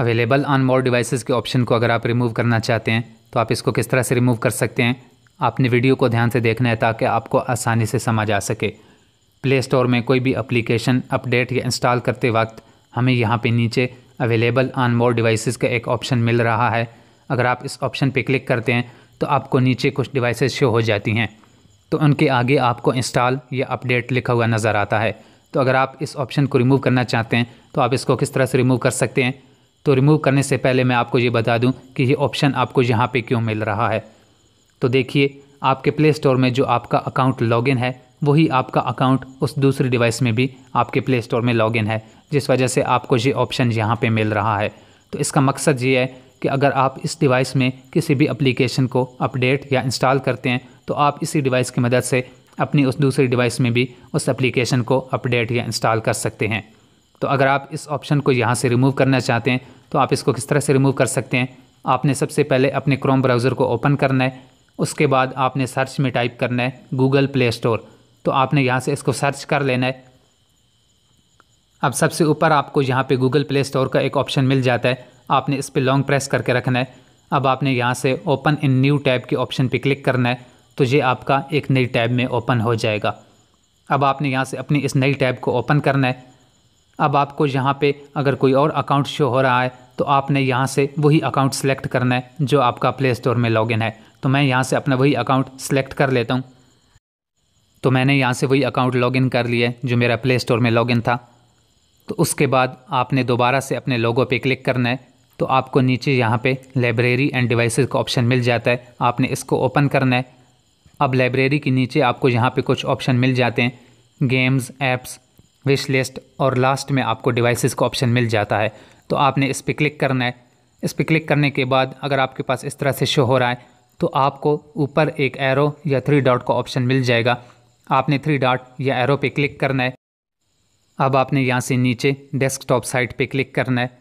available on more devices के option को अगर आप रिमूव करना चाहते हैं तो आप इसको किस तरह से रिमूव कर सकते हैं आपने वीडियो को ध्यान से देखना है ताकि आपको आसानी से समझ आ सके प्ले स्टोर में कोई भी अप्लीकेशन अपडेट या इंस्टॉल करते वक्त हमें यहाँ पे नीचे अवेलेबल ऑन मोर डिवाइसेस का एक ऑप्शन मिल रहा है अगर आप इस ऑप्शन पे क्लिक करते हैं तो आपको नीचे कुछ डिवाइस शो हो जाती हैं तो उनके आगे आपको इंस्टॉल या अपडेट लिखा हुआ नज़र आता है तो अगर आप इस ऑप्शन को रिमूव करना चाहते हैं तो आप इसको किस तरह से रिमूव कर सकते हैं तो रिमूव करने से पहले मैं आपको ये बता दूं कि ये ऑप्शन आपको यहाँ पे क्यों मिल रहा है तो देखिए आपके प्ले स्टोर में जो आपका अकाउंट लॉगिन है वही आपका अकाउंट उस दूसरे डिवाइस में भी आपके प्ले स्टोर में लॉगिन है जिस वजह से आपको ये ऑप्शन यहाँ पे मिल रहा है तो इसका मकसद ये है कि अगर आप इस डिवाइस में किसी भी अप्लीकेशन को अपडेट या इंस्टॉल करते हैं तो आप इसी डिवाइस की मदद से अपनी उस दूसरी डिवाइस में भी उस एप्लीकेशन को अपडेट या इंस्टॉल कर सकते हैं तो अगर आप इस ऑप्शन को यहाँ से रिमूव करना चाहते हैं तो आप इसको किस तरह से रिमूव कर सकते हैं आपने सबसे पहले अपने क्रोम ब्राउज़र को ओपन करना है उसके बाद आपने सर्च में टाइप करना है गूगल प्ले स्टोर तो आपने यहाँ से इसको सर्च कर लेना है अब सबसे ऊपर आपको यहाँ पे गूगल प्ले स्टोर का एक ऑप्शन मिल जाता है आपने इस पर लॉन्ग प्रेस करके रखना है अब आपने यहाँ से ओपन इन न्यू टैब के ऑप्शन पे क्लिक करना है तो ये आपका एक नई टैब में ओपन हो जाएगा अब आपने यहाँ से अपनी इस नई टैब को ओपन करना है अब आपको यहाँ पे अगर कोई और अकाउंट शो हो रहा है तो आपने यहाँ से वही अकाउंट सेलेक्ट करना है जो आपका प्ले स्टोर में लॉगिन है तो मैं यहाँ से अपना वही अकाउंट सेलेक्ट कर लेता हूँ तो मैंने यहाँ से वही अकाउंट लॉगिन कर लिया जो मेरा प्ले स्टोर में लॉगिन था तो उसके बाद आपने दोबारा से अपने लोगों पर क्लिक करना है तो आपको नीचे यहाँ पर लाइब्रेरी एंड डिवाइस का ऑप्शन मिल जाता है आपने इसको ओपन करना है अब लाइब्रेरी के नीचे आपको यहाँ पर कुछ ऑप्शन मिल जाते हैं गेम्स एप्स विश लिस्ट और लास्ट में आपको डिवाइसेस का ऑप्शन मिल जाता है तो आपने इस पर क्लिक करना है इस पर क्लिक करने के बाद अगर आपके पास इस तरह से शो हो रहा है तो आपको ऊपर एक एरो या थ्री डॉट का ऑप्शन मिल जाएगा आपने थ्री डॉट या एरो पे क्लिक करना है अब आपने यहाँ से नीचे डेस्कटॉप साइट पे क्लिक करना है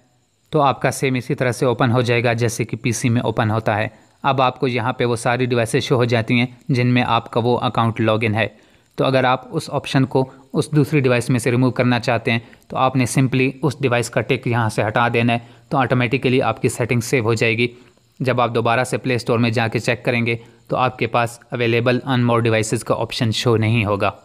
तो आपका सेम इसी तरह से ओपन हो जाएगा जैसे कि पीसी में ओपन होता है अब आपको यहाँ पे वो सारी डिवाइसेस शो हो जाती हैं जिनमें आपका वो अकाउंट लॉगिन है तो अगर आप उस ऑप्शन को उस दूसरी डिवाइस में से रिमूव करना चाहते हैं तो आपने सिंपली उस डिवाइस का टिक यहाँ से हटा देना है तो ऑटोमेटिकली आपकी सेटिंग सेव हो जाएगी जब आप दोबारा से प्ले स्टोर में जाके चेक करेंगे तो आपके पास अवेलेबल अनमोर डिवाइसेस का ऑप्शन शो नहीं होगा